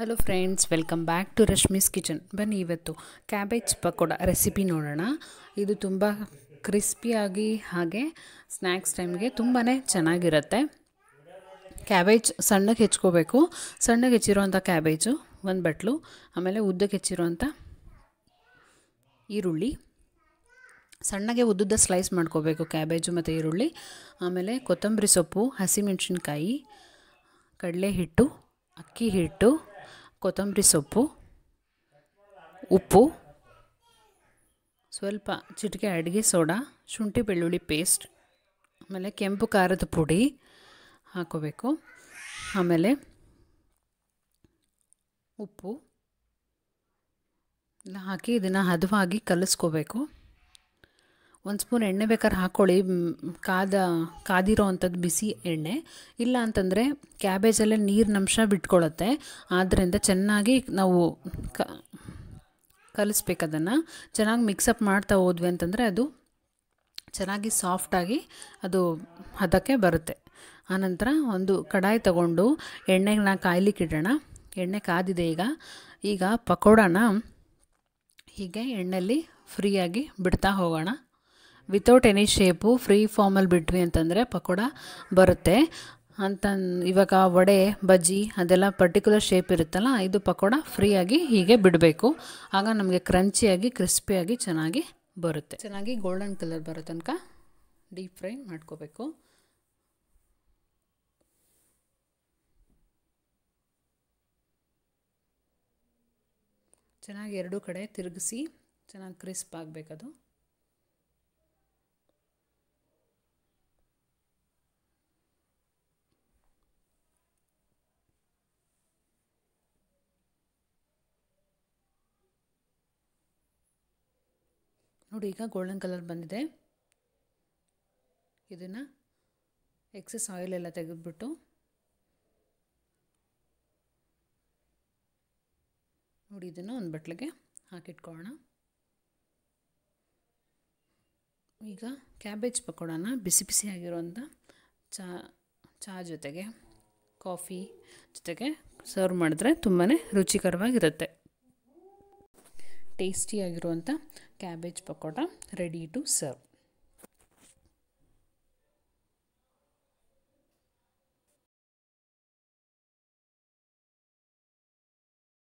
hello friends welcome back to Rashmi's kitchen ಬನ್ನಿ ಇವತ್ತು cabbage pakoda recipe ನೋಡೋಣ ಇದು ತುಂಬ ಕ್ರಿಸ್ಪಿಯಾಗಿ ಹಾಗೆ ಸ್ನ್ಯಾಕ್ಸ್ ಟೈಮ್ಗೆ ತುಂಬಾ ಚೆನ್ನಾಗಿರುತ್ತೆ ಕ್ಯಾಬೇಜ್ ಸಣ್ಣಗೆ ಹೆಚ್ಕೋಬೇಕು ಸಣ್ಣಗೆ ಹೆಚ್ಚಿರುವಂಥ ಕ್ಯಾಬೇಜು ಒಂದು ಬಟ್ಲು ಆಮೇಲೆ ಉದ್ದಕ್ಕೆ ಹೆಚ್ಚಿರೋವಂಥ ಈರುಳ್ಳಿ ಸಣ್ಣಗೆ ಉದ್ದದ ಸ್ಲೈಸ್ ಮಾಡ್ಕೋಬೇಕು ಕ್ಯಾಬೇಜು ಮತ್ತು ಈರುಳ್ಳಿ ಆಮೇಲೆ ಕೊತ್ತಂಬರಿ ಸೊಪ್ಪು ಹಸಿಮೆಣಸಿನ್ಕಾಯಿ ಕಡಲೆ ಹಿಟ್ಟು ಅಕ್ಕಿ ಹಿಟ್ಟು ಕೊತ್ತಂಬರಿ ಸೊಪ್ಪು ಉಪ್ಪು ಸ್ವಲ್ಪ ಚಿಟಿಕೆ ಅಡುಗೆ ಸೋಡಾ ಶುಂಠಿ ಬೆಳ್ಳುಳ್ಳಿ ಪೇಸ್ಟ್ ಆಮೇಲೆ ಕೆಂಪು ಖಾರದ ಪುಡಿ ಹಾಕೋಬೇಕು ಆಮೇಲೆ ಉಪ್ಪು ಎಲ್ಲ ಹಾಕಿ ಇದನ್ನು ಹದವಾಗಿ ಕಲಿಸ್ಕೋಬೇಕು ಒಂದು ಸ್ಪೂನ್ ಎಣ್ಣೆ ಬೇಕಾದ್ರೆ ಹಾಕ್ಕೊಳ್ಳಿ ಕಾದ ಕಾದಿರೋ ಅಂಥದ್ದು ಬಿಸಿ ಎಣ್ಣೆ ಇಲ್ಲ ಅಂತಂದರೆ ಕ್ಯಾಬೇಜಲ್ಲೇ ನೀರಿನಂಶ ಬಿಟ್ಕೊಳ್ಳುತ್ತೆ ಆದ್ದರಿಂದ ಚೆನ್ನಾಗಿ ನಾವು ಕ ಕಲಿಸ್ಬೇಕು ಚೆನ್ನಾಗಿ ಮಿಕ್ಸಪ್ ಮಾಡ್ತಾ ಹೋದ್ವಿ ಅಂತಂದರೆ ಅದು ಚೆನ್ನಾಗಿ ಸಾಫ್ಟಾಗಿ ಅದು ಹದಕ್ಕೆ ಬರುತ್ತೆ ಆನಂತರ ಒಂದು ಕಡಾಯಿ ತಗೊಂಡು ಎಣ್ಣೆಗೆ ನಾ ಕಾಯ್ಲಿಕ್ಕೆ ಇಡೋಣ ಎಣ್ಣೆ ಕಾದಿದೆ ಈಗ ಈಗ ಪಕೋಡಾನ ಹೀಗೆ ಎಣ್ಣೆಯಲ್ಲಿ ಫ್ರೀಯಾಗಿ ಬಿಡ್ತಾ ಹೋಗೋಣ ವಿತೌಟ್ ಎನಿ ಶೇಪು ಫ್ರೀ ಫಾರ್ಮಲ್ಲಿ ಬಿಟ್ವಿ ಅಂತಂದರೆ ಪಕೋಡ ಬರುತ್ತೆ ಅಂತ ಇವಾಗ ವಡೆ ಬಜ್ಜಿ ಅದೆಲ್ಲ ಪರ್ಟಿಕ್ಯುಲರ್ ಶೇಪ್ ಇರುತ್ತಲ್ಲ ಇದು ಪಕೋಡ ಫ್ರೀಯಾಗಿ ಹೀಗೆ ಬಿಡಬೇಕು ಆಗ ನಮಗೆ ಕ್ರಂಚಿಯಾಗಿ ಕ್ರಿಸ್ಪಿಯಾಗಿ ಚೆನ್ನಾಗಿ ಬರುತ್ತೆ ಚೆನ್ನಾಗಿ ಗೋಲ್ಡನ್ ಕಲರ್ ಬರೋ ತನಕ ಡೀಪ್ ಫ್ರೈ ಮಾಡ್ಕೋಬೇಕು ಚೆನ್ನಾಗಿ ಎರಡೂ ಕಡೆ ತಿರುಗಿಸಿ ಚೆನ್ನಾಗಿ ಕ್ರಿಸ್ಪ್ ಆಗಬೇಕದು ನೋಡಿ ಈಗ ಗೋಲ್ಡನ್ ಕಲರ್ ಬಂದಿದೆ ಇದನ್ನು ಎಕ್ಸಸ್ ಆಯಿಲ್ ಎಲ್ಲ ತೆಗೆದುಬಿಟ್ಟು ನೋಡಿ ಇದನ್ನು ಒಂದು ಬಟ್ಲಿಗೆ ಹಾಕಿಟ್ಕೊಳ್ಳೋಣ ಈಗ ಕ್ಯಾಬೇಜ್ ಪಕೋಡಾನ ಬಿಸಿ ಬಿಸಿ ಚಹ ಚಾ ಜೊತೆಗೆ ಕಾಫಿ ಜೊತೆಗೆ ಸರ್ವ್ ಮಾಡಿದ್ರೆ ತುಂಬಾ ರುಚಿಕರವಾಗಿರುತ್ತೆ ಟೇಸ್ಟಿಯಾಗಿರುವಂಥ cabbage pakoda ready to serve